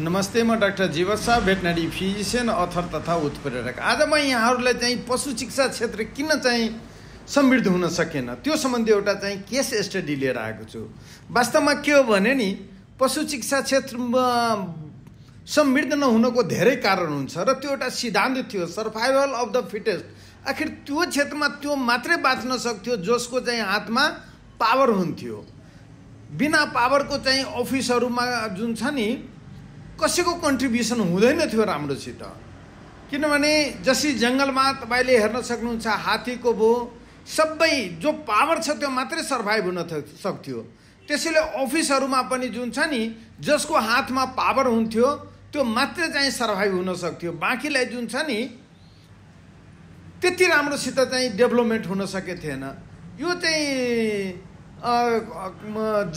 नमस्ते म डाक्टर जीवत शाह भेटनरी फिजिसियन अथर तथा उत्प्रेरक आज म यहाँहरूलाई चाहिँ पशु चिकित्सा क्षेत्र किन चाहिँ समृद्ध हुन सकेन त्यो सम्बन्धी एउटा चाहिँ केस स्टडी लिएर आएको छु वास्तवमा के हो भने नि पशु चिकित्सा क्षेत्रमा समृद्ध नहुनको धेरै कारण हुन्छ र त्यो एउटा सिद्धान्त थियो सर्भाइभल अफ द फिटेस्ट आखिर त्यो क्षेत्रमा त्यो मात्रै बाँच्न सक्थ्यो जसको चाहिँ हातमा पावर हुन्थ्यो बिना पावरको चाहिँ अफिसहरूमा जुन छ नि कसैको कन्ट्रिब्युसन हुँदैन थियो राम्रोसित किनभने जसरी जङ्गलमा तपाईँले हेर्न सक्नुहुन्छ हात्तीको भो सबै जो पावर छ त्यो मात्रै सर्भाइभ हुन सक्थ्यो त्यसैले अफिसहरूमा पनि जुन छ नि जसको हातमा पावर हुन्थ्यो त्यो मात्रै चाहिँ सर्भाइभ हुन सक्थ्यो बाँकीलाई जुन छ नि त्यति राम्रोसित चाहिँ डेभलपमेन्ट हुन सके थिएन यो चाहिँ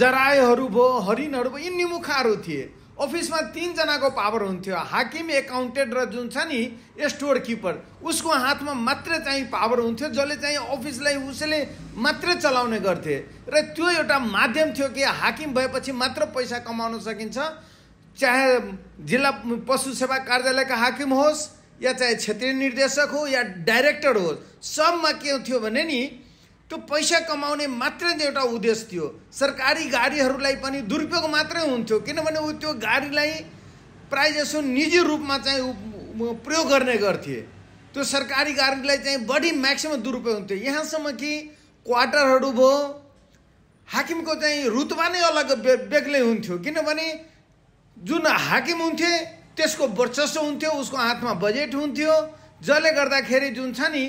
जरायहरू भयो हरिणहरू भयो यी निमुखाहरू थिए अफिसमा तिनजनाको पावर हुन्थ्यो हाकिम एकाउन्टेन्ट र जुन छ नि स्टोर किपर उसको हातमा मात्र चाहिँ पावर हुन्थ्यो जसले चाहिँ अफिसलाई उसले मात्रै चलाउने गर्थे र त्यो एउटा माध्यम थियो कि हाकिम भएपछि मात्र पैसा कमाउन सकिन्छ चाहे जिल्ला पशु सेवा कार्यालयका हाकिम होस् या चाहे क्षेत्रीय निर्देशक हो या डाइरेक्टर होस् सबमा के थियो भने नि त्यो पैसा कमाउने मात्रै एउटा उद्देश्य थियो सरकारी गाडीहरूलाई पनि दुरुपयोग मात्रै हुन्थ्यो किनभने ऊ त्यो गाडीलाई जसो निजी रूपमा चाहिँ प्रयोग गर्ने गर्थे त्यो सरकारी गाडीलाई चाहिँ बढी म्याक्सिमम दुरुपयोग हुन्थ्यो यहाँसम्म कि क्वार्टरहरू भयो हाकिमको चाहिँ रुतबा नै अलग बेग्लै हुन्थ्यो किनभने जुन हाकिम हुन्थे त्यसको वर्चस्व हुन्थ्यो उसको हातमा बजेट हुन्थ्यो जसले गर्दाखेरि जुन छ नि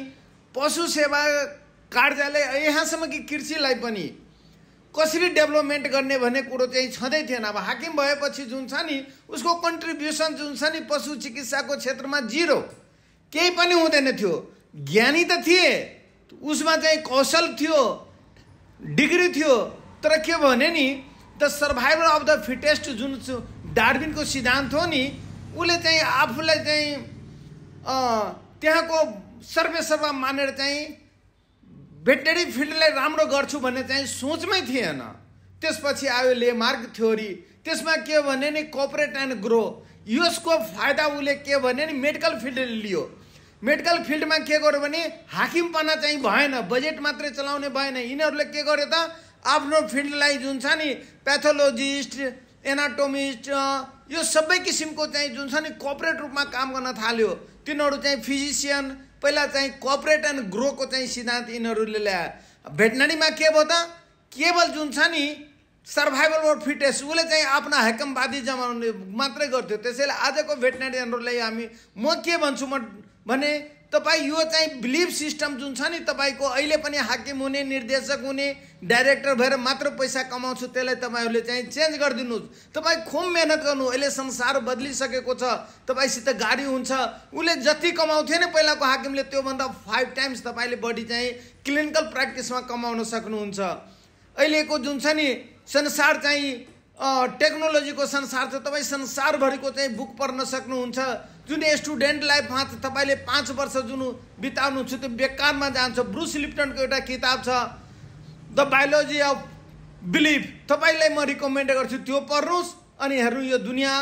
पशु सेवा कार्यालय यहाँसम्म कि कृषिलाई पनि कसरी डेभलपमेन्ट गर्ने भन्ने कुरो चाहिँ छँदै थिएन अब हाकिम भएपछि जुन छ नि उसको कन्ट्रिब्युसन जुन छ नि पशु चिकित्साको क्षेत्रमा जिरो केही पनि हुँदैन थियो ज्ञानी त थिए उसमा चाहिँ कौशल थियो डिग्री थियो तर के भने नि the survival of the fittest जुन डार्बिनको सिद्धान्त हो नि उसले चाहिँ आफूलाई चाहिँ त्यहाँको सर्वेसर्वा मानेर चाहिँ भेटनेरी फिल्डलाई राम्रो गर्छु भन्ने चाहिँ सोचमै थिएन त्यसपछि आयो लेमार्क थ्योरी त्यसमा के भने नि कोपरेट एन्ड ग्रो यसको फाइदा उसले के भने नि मेडिकल फिल्डले लियो मेडिकल फिल्डमा के गर्यो भने हाकिमपना चाहिँ भएन बजेट मात्रै चलाउने भएन यिनीहरूले के गर्यो त आफ्नो फिल्डलाई जुन छ नि प्याथोलोजिस्ट एनाटोमिस्ट यो सबै किसिमको चाहिँ जुन छ नि कोपरेट रूपमा काम गर्न थाल्यो तिनीहरू चाहिँ फिजिसियन पहिला चाहिँ कोअपरेट एन्ड ग्रोको चाहिँ सिद्धान्त यिनीहरूले ल्याए भेटनरीमा के भयो त केवल जुन छ नि सर्भाइभल वर फिटनेस उसले चाहिँ आफ्ना हेकमवादी जमाउने मात्रै गर्थ्यो त्यसैले आजको भेटनरीहरूलाई हामी म के भन्छु म भने तपाईँ यो चाहिँ बिलिभ सिस्टम जुन छ नि तपाईँको अहिले पनि हाकिम हुने निर्देशक हुने डाइरेक्टर भएर मात्र पैसा कमाउँछु त्यसलाई तपाईँहरूले चाहिँ चेन्ज गरिदिनुहोस् तपाईँ खुब मेहनत गर्नु अहिले संसार बदलिसकेको छ तपाईँसित गाडी हुन्छ उसले जति कमाउँथ्यो नि पहिलाको हाकिमले त्योभन्दा फाइभ टाइम्स तपाईँले बढी चाहिँ क्लिनिकल प्र्याक्टिसमा कमाउन सक्नुहुन्छ अहिलेको जुन छ नि संसार चाहिँ टेक्नोलोजीको संसार छ तपाईँ संसारभरिको चाहिँ बुक पढ्न सक्नुहुन्छ जुन स्टुडेन्टलाई पाँच तपाईँले पाँच वर्ष जुन बिताउनु छ त्यो बेकारमा जान्छ ब्रुस लिप्टनको एउटा किताब छ द बायोलोजी अफ बिलिफ तपाईँलाई म रिकमेन्ड गर्छु त्यो पढ्नुहोस् अनि हेर्नु यो दुनियाँ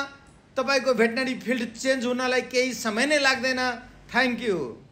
तपाईँको भेटनरी फिल्ड चेन्ज हुनलाई केही समय नै लाग्दैन थ्याङ्क यू